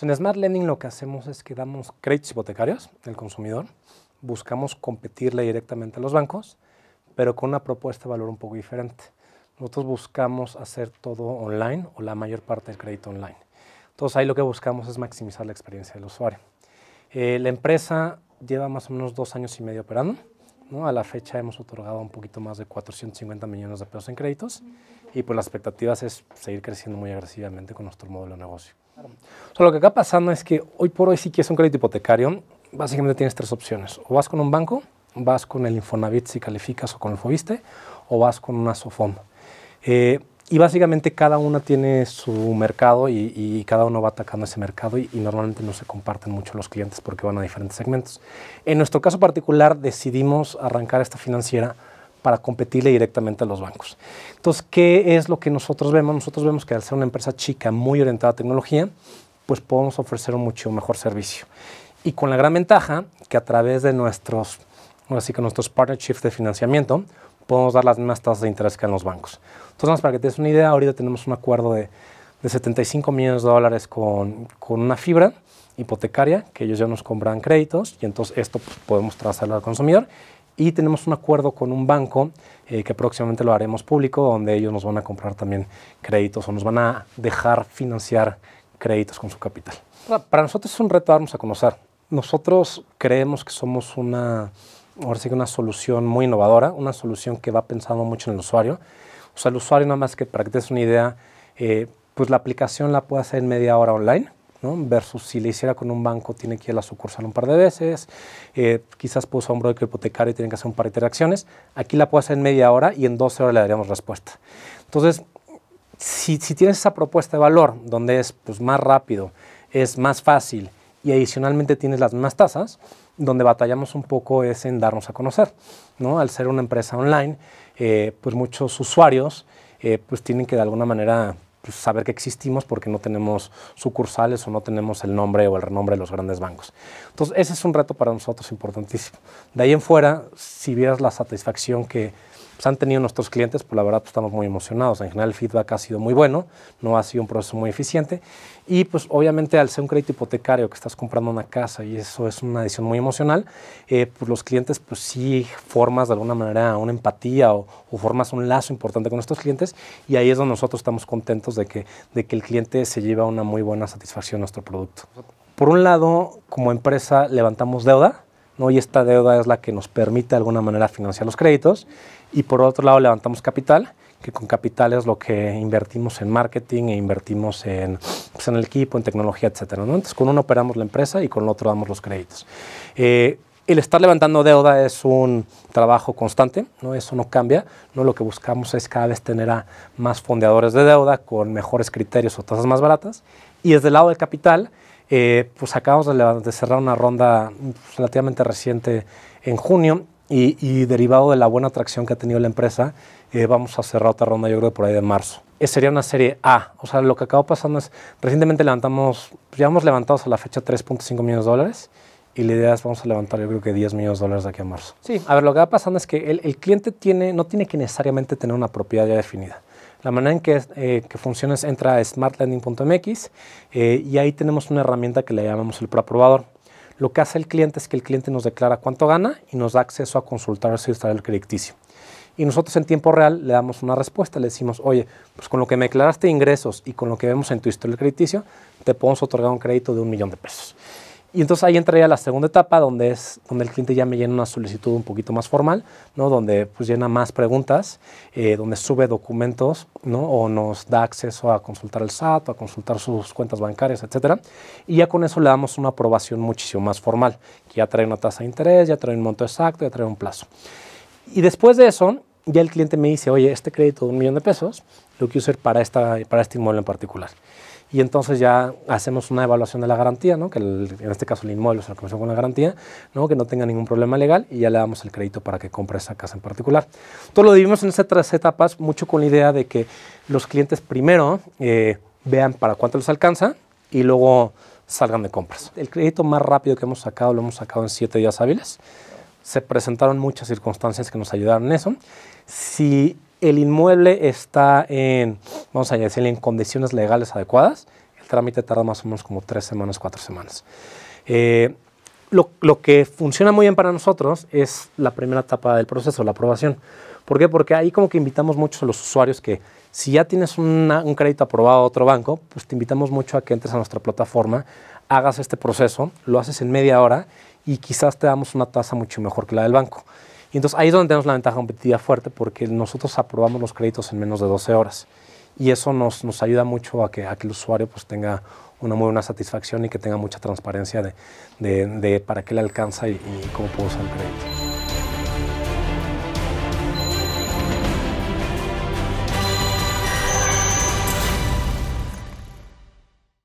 Pues, en Smart Lending lo que hacemos es que damos créditos hipotecarios al consumidor, buscamos competirle directamente a los bancos, pero con una propuesta de valor un poco diferente. Nosotros buscamos hacer todo online o la mayor parte del crédito online. Entonces ahí lo que buscamos es maximizar la experiencia del usuario. Eh, la empresa lleva más o menos dos años y medio operando. A la fecha hemos otorgado un poquito más de 450 millones de pesos en créditos y pues las expectativas es seguir creciendo muy agresivamente con nuestro modelo de negocio lo que acá pasando es que hoy por hoy si quieres un crédito hipotecario, básicamente tienes tres opciones. O vas con un banco, vas con el Infonavit si calificas o con el Fobiste, o vas con una Sofom. Eh, y básicamente cada una tiene su mercado y, cada uno va atacando ese mercado y, normalmente no se comparten mucho los clientes porque van a diferentes segmentos. En nuestro caso particular decidimos arrancar esta financiera para competirle directamente a los bancos. Entonces, ¿qué es lo que nosotros vemos? Nosotros vemos que al ser una empresa chica muy orientada a tecnología, pues podemos ofrecer un mucho mejor servicio. Y con la gran ventaja que a través de nuestros, así que nuestros partnerships de financiamiento, podemos dar las mismas tasas de interés que en los bancos. Entonces, para que te des una idea, ahorita tenemos un acuerdo de, de 75 millones de dólares con, con, una fibra hipotecaria, que ellos ya nos compran créditos y entonces esto pues, podemos trazarlo al consumidor y tenemos un acuerdo con un banco eh, que próximamente lo haremos público, donde ellos nos van a comprar también créditos o nos van a dejar financiar créditos con su capital. Para nosotros es un reto darnos a conocer. Nosotros creemos que somos una, una solución muy innovadora, una solución que va pensando mucho en el usuario. O sea, el usuario nada más que para una idea, eh, pues la aplicación la puede hacer en media hora online versus si le hiciera con un banco, tiene que ir a la sucursal un par de veces, eh, quizás puso un broker hipotecario y tienen que hacer un par de interacciones. Aquí la puedo hacer en media hora y en 12 horas le daríamos respuesta. Entonces, si, si tienes esa propuesta de valor, donde es pues, más rápido, es más fácil y adicionalmente tienes las mismas tasas, donde batallamos un poco es en darnos a conocer. ¿no? Al ser una empresa online, eh, pues muchos usuarios eh, pues tienen que de alguna manera pues, saber que existimos porque no tenemos sucursales o no tenemos el nombre o el renombre de los grandes bancos. Entonces, ese es un reto para nosotros importantísimo. De ahí en fuera, si vieras la satisfacción que pues, han tenido nuestros clientes, pues la verdad pues, estamos muy emocionados. En general el feedback ha sido muy bueno, no ha sido un proceso muy eficiente y pues obviamente al ser un crédito hipotecario que estás comprando una casa y eso es una decisión muy emocional, eh, pues los clientes pues sí formas de alguna manera una empatía o, formas un lazo importante con nuestros clientes y ahí es donde nosotros estamos contentos de que, de que el cliente se lleva una muy buena satisfacción nuestro producto. Por un lado, como empresa levantamos deuda, ¿no? y esta deuda es la que nos permite de alguna manera financiar los créditos. Y por otro lado levantamos capital, que con capital es lo que invertimos en marketing e invertimos en, pues, en el equipo, en tecnología, etc. ¿no? Entonces con uno operamos la empresa y con el otro damos los créditos. Eh, el estar levantando deuda es un trabajo constante, ¿no? eso no cambia. ¿no? Lo que buscamos es cada vez tener a más fondeadores de deuda con mejores criterios o tasas más baratas. Y desde el lado del capital, eh, pues acabamos de, cerrar una ronda pues, relativamente reciente en junio y, derivado de la buena atracción que ha tenido la empresa, eh, vamos a cerrar otra ronda, yo creo, por ahí de marzo. Eh, sería una serie A. O sea, lo que acabó pasando es, recientemente levantamos, pues, hemos levantado a la fecha 3.5 millones de dólares y la idea es vamos a levantar yo creo que 10 millones de dólares de aquí a marzo. Sí, a ver, lo que va pasando es que el, el cliente tiene, no tiene que necesariamente tener una propiedad ya definida. La manera en eh, que, funciona es entra a smartlending.mx eh, y ahí tenemos una herramienta que le llamamos el preaprobador. Lo que hace el cliente es que el cliente nos declara cuánto gana y nos da acceso a consultar su historial crediticio. Y nosotros en tiempo real le damos una respuesta, le decimos, oye, pues con lo que me declaraste ingresos y con lo que vemos en tu historial crediticio, te podemos otorgar un crédito de un millón de pesos. Y entonces ahí ya la segunda etapa, donde es donde el cliente ya me llena una solicitud un poquito más formal, ¿no? donde pues, llena más preguntas, eh, donde sube documentos ¿no? o nos da acceso a consultar el SAT, a consultar sus cuentas bancarias, etc. Y ya con eso le damos una aprobación muchísimo más formal, que ya trae una tasa de interés, ya trae un monto exacto, ya trae un plazo. Y después de eso, ya el cliente me dice, oye, este crédito de un millón de pesos lo quiero usar para, esta, para este inmueble en particular y entonces ya hacemos una evaluación de la garantía, ¿no? que en este caso el inmueble se lo comenzó con la garantía, ¿no? que no tenga ningún problema legal y ya le damos el crédito para que compre esa casa en particular. Todo lo dividimos en esas tres etapas, mucho con la idea de que los clientes primero eh, vean para cuánto les alcanza y luego salgan de compras. El crédito más rápido que hemos sacado lo hemos sacado en siete días hábiles. Se presentaron muchas circunstancias que nos ayudaron en eso. Si el inmueble está en vamos a decirle, en condiciones legales adecuadas, el trámite tarda más o menos como tres semanas, cuatro semanas. Eh, lo, que funciona muy bien para nosotros es la primera etapa del proceso, la aprobación. ¿Por qué? Porque ahí como que invitamos muchos a los usuarios que si ya tienes un crédito aprobado a otro banco, pues te invitamos mucho a que entres a nuestra plataforma, hagas este proceso, lo haces en media hora y quizás te damos una tasa mucho mejor que la del banco. Y entonces ahí es donde tenemos la ventaja competitiva fuerte porque nosotros aprobamos los créditos en menos de 12 horas y eso nos, ayuda mucho a que, el usuario pues, tenga una muy buena satisfacción y que tenga mucha transparencia de, para qué le alcanza y, y cómo puedo usar el crédito.